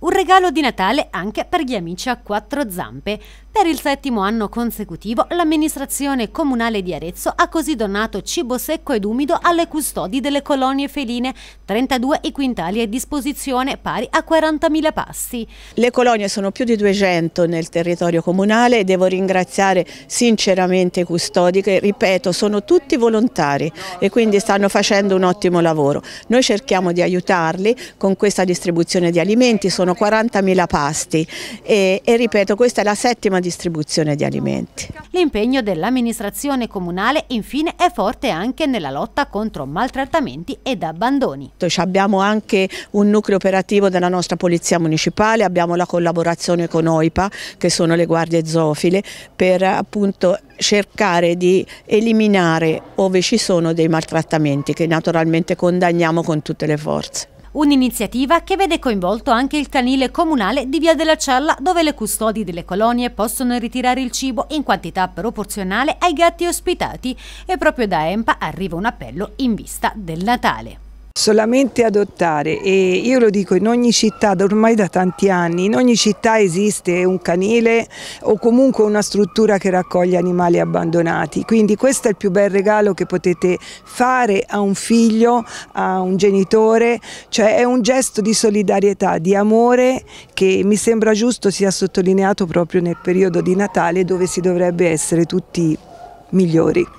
un regalo di Natale anche per gli amici a quattro zampe. Per il settimo anno consecutivo l'amministrazione comunale di Arezzo ha così donato cibo secco ed umido alle custodi delle colonie feline, 32 i quintali a disposizione pari a 40.000 pasti. Le colonie sono più di 200 nel territorio comunale e devo ringraziare sinceramente i custodi che, ripeto, sono tutti volontari e quindi stanno facendo un ottimo lavoro. Noi cerchiamo di aiutarli con questa distribuzione di alimenti, sono 40.000 pasti e, e ripeto questa è la settima distribuzione distribuzione di alimenti. L'impegno dell'amministrazione comunale infine è forte anche nella lotta contro maltrattamenti ed abbandoni. Abbiamo anche un nucleo operativo della nostra polizia municipale, abbiamo la collaborazione con OIPA che sono le guardie zoofile per appunto cercare di eliminare ove ci sono dei maltrattamenti che naturalmente condanniamo con tutte le forze. Un'iniziativa che vede coinvolto anche il canile comunale di Via della Cialla, dove le custodi delle colonie possono ritirare il cibo in quantità proporzionale ai gatti ospitati. E proprio da EMPA arriva un appello in vista del Natale solamente adottare e io lo dico in ogni città da ormai da tanti anni, in ogni città esiste un canile o comunque una struttura che raccoglie animali abbandonati, quindi questo è il più bel regalo che potete fare a un figlio, a un genitore, cioè è un gesto di solidarietà, di amore che mi sembra giusto sia sottolineato proprio nel periodo di Natale dove si dovrebbe essere tutti migliori.